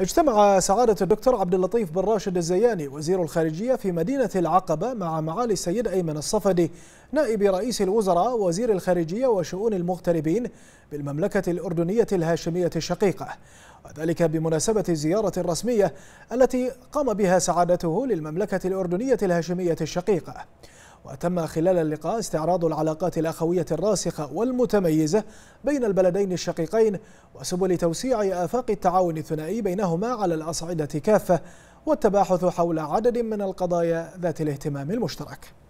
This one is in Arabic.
اجتمع سعادة الدكتور عبد اللطيف بن راشد الزياني وزير الخارجية في مدينة العقبة مع معالي السيد أيمن الصفدي نائب رئيس الوزراء وزير الخارجية وشؤون المغتربين بالمملكة الأردنية الهاشمية الشقيقة وذلك بمناسبة الزيارة الرسمية التي قام بها سعادته للمملكة الأردنية الهاشمية الشقيقة وتم خلال اللقاء استعراض العلاقات الأخوية الراسخة والمتميزة بين البلدين الشقيقين وسبل توسيع آفاق التعاون الثنائي بينهما على الأصعدة كافة والتباحث حول عدد من القضايا ذات الاهتمام المشترك